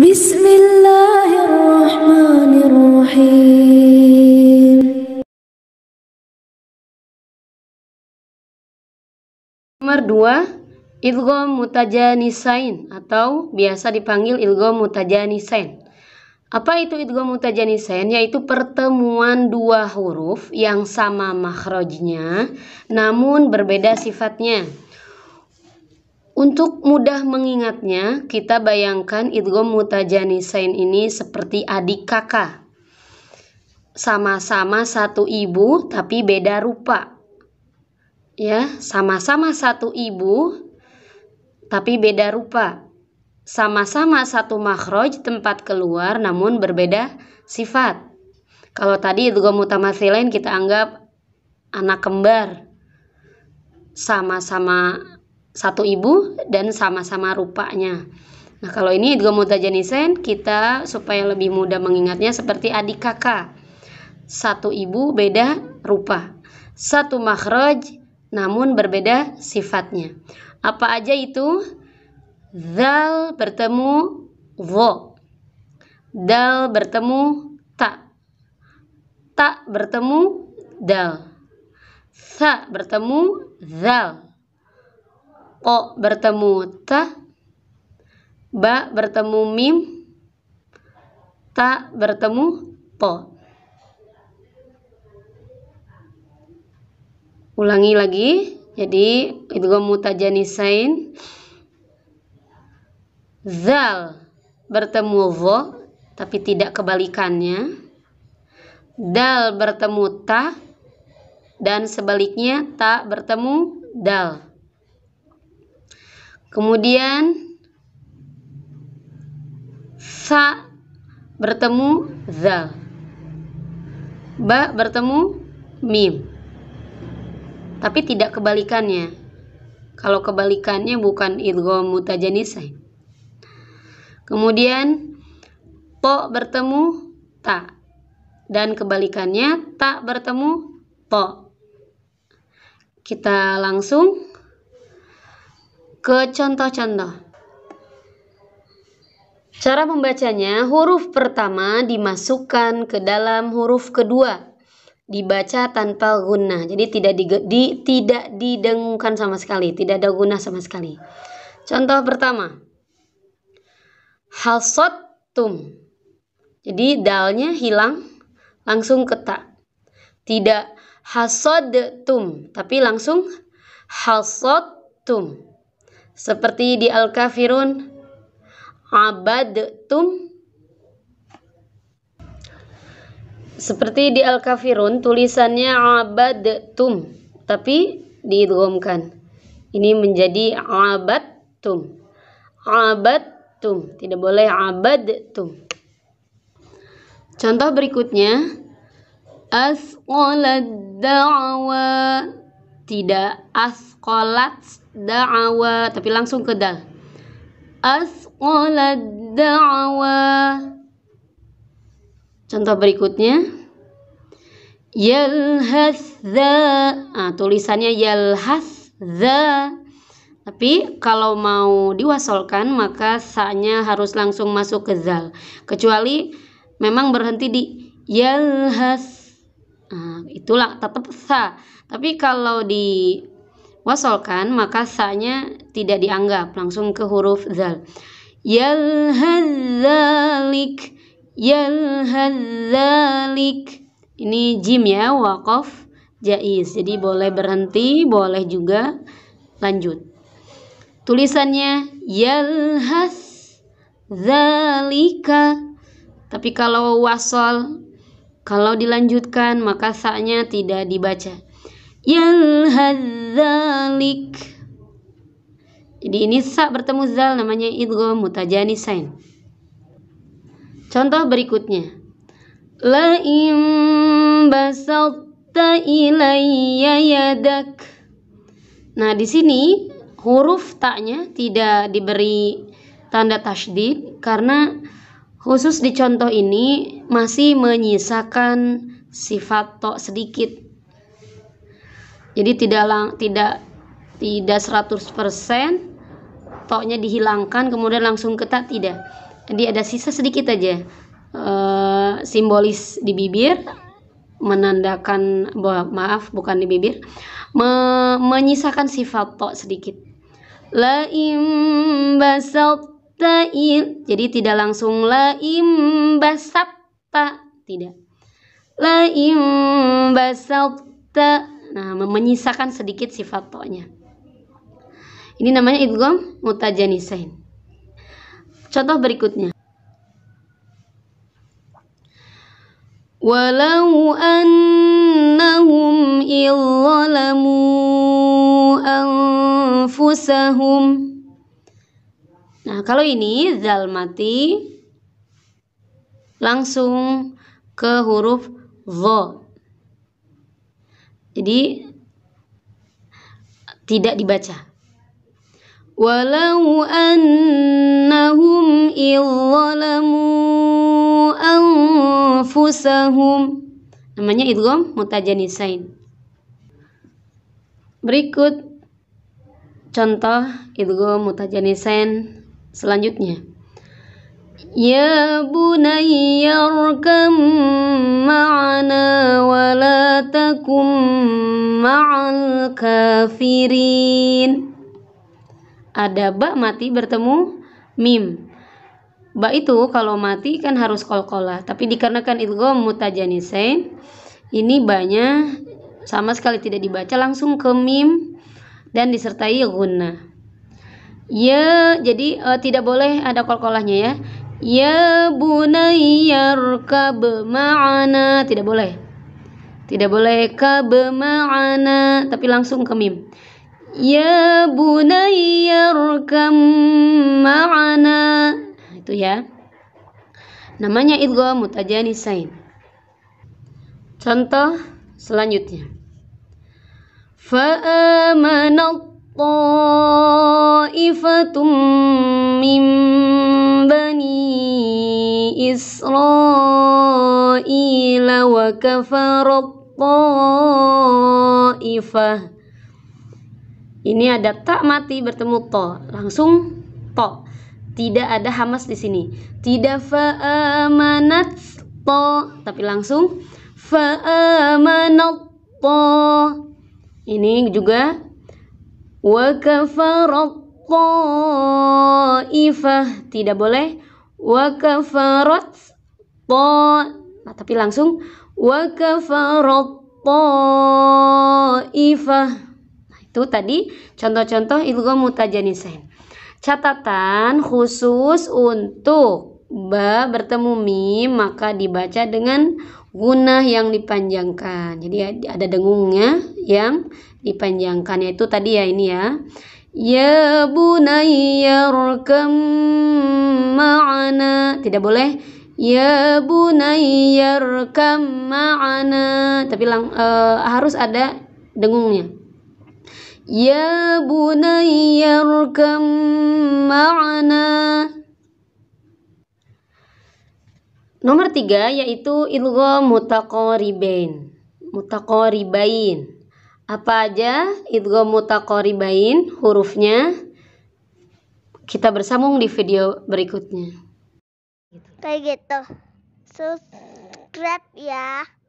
Bismillahirrahmanirrahim. Nomor 2, idgham mutajanisain atau biasa dipanggil idgham mutajanisain. Apa itu idgham mutajanisain? Yaitu pertemuan dua huruf yang sama makhrajnya namun berbeda sifatnya. Untuk mudah mengingatnya, kita bayangkan idgham mutajanisain ini seperti adik kakak. Sama-sama satu ibu tapi beda rupa. Ya, sama-sama satu ibu tapi beda rupa. Sama-sama satu makroj tempat keluar namun berbeda sifat. Kalau tadi idgham lain kita anggap anak kembar. Sama-sama satu ibu dan sama-sama rupanya. Nah, kalau ini Idgomota jenisen, kita supaya lebih mudah mengingatnya seperti adik kakak. Satu ibu beda rupa. Satu makhraj namun berbeda sifatnya. Apa aja itu? Zal bertemu wo. Dal bertemu tak. Tak bertemu dal. Sa bertemu zal o bertemu ta ba bertemu mim ta bertemu po ulangi lagi jadi itu idgham mutajanisain zal bertemu vo tapi tidak kebalikannya dal bertemu ta dan sebaliknya ta bertemu dal Kemudian sa bertemu zal. Ba bertemu mim. Tapi tidak kebalikannya. Kalau kebalikannya bukan idgham mutajanisai. Kemudian po bertemu ta dan kebalikannya tak bertemu po. Kita langsung ke contoh-contoh. Cara membacanya, huruf pertama dimasukkan ke dalam huruf kedua. Dibaca tanpa guna, jadi tidak di, di, tidak didengungkan sama sekali, tidak ada guna sama sekali. Contoh pertama. Hasotum. Jadi dalnya hilang langsung ketak, tak. Tidak hasodetum, tapi langsung hasotum. Seperti di Al-Kafirun, abad tum. seperti di Al-Kafirun tulisannya abad tum, tapi diidghamkan. Ini menjadi abad tum, abad tum, tidak boleh abad tum. Contoh berikutnya asalad da'wa tidak as asqalat da'awa tapi langsung ke dal asqalat da'awa contoh berikutnya yalhasza nah, tulisannya the tapi kalau mau diwasolkan maka sa harus langsung masuk ke zal kecuali memang berhenti di yalhas nah, itulah tetap sa tapi kalau diwasolkan maka sa tidak dianggap, langsung ke huruf zal. Yalhadzalik Yalhadzalik Ini jim ya, wakof jaiz Jadi boleh berhenti, boleh juga lanjut. Tulisannya yalhas zalika. Tapi kalau wasol kalau dilanjutkan maka sa tidak dibaca yang jadi ini sa bertemu zal namanya idgham mutajanisain contoh berikutnya la im ilayya yadak nah di sini huruf taknya tidak diberi tanda tasdid karena khusus di contoh ini masih menyisakan sifat tok sedikit jadi tidak lang, tidak tidak 100% toknya dihilangkan kemudian langsung ketat tidak jadi ada sisa sedikit aja e, simbolis di bibir menandakan bahwa maaf bukan di bibir me, menyisakan sifat tok sedikit la basalta jadi tidak langsung la basapta tidak la basalta nah menyisakan sedikit sifat toknya ini namanya idgham mutajanisain contoh berikutnya walau annahum illalamu anfusahum nah kalau ini zalmati langsung ke huruf dha jadi tidak dibaca. Walau annahum إذ anfusahum. namanya idgham mutajanisain berikut contoh idgham mutajanisain selanjutnya يا ya بني ma'ana wa la takum ma'al kafirin. ada ba mati bertemu mim ba itu kalau mati kan harus kolkola tapi dikarenakan idgham mutajanisain ini banyak sama sekali tidak dibaca langsung ke mim dan disertai guna ya jadi e, tidak boleh ada kolkolahnya ya Ya bunayya rkab ma'ana. Tidak boleh. Tidak boleh kab ma'ana, tapi langsung ke mim. Ya bunayya rkab ma'ana. Itu ya. Namanya mutajani sain Contoh selanjutnya. Fa'amanat ta'ifatum mim بني إسرائيل وكفر الطائفة ini ada tak mati bertemu to langsung to tidak ada hamas di sini tidak fa'amanat to tapi langsung fa'amanat to ini juga wa kafarat ta'ifah tidak boleh wa kafarat ta nah, tapi langsung wa kafarat ta'ifah nah, itu tadi contoh-contoh ilmu mutajanisain catatan khusus untuk ba bertemu mim maka dibaca dengan gunah yang dipanjangkan jadi ada dengungnya yang dipanjangkan yaitu tadi ya ini ya Ya bunayya arkam ma'ana. Tidak boleh Ya bunayya arkam ma'ana. Tapi lang, uh, harus ada dengungnya. Ya bunayya arkam ma'ana. Nomor tiga yaitu ilgha mutakori bain apa aja idgham mutaqaribain hurufnya? Kita bersambung di video berikutnya. Kayak gitu. Subscribe ya.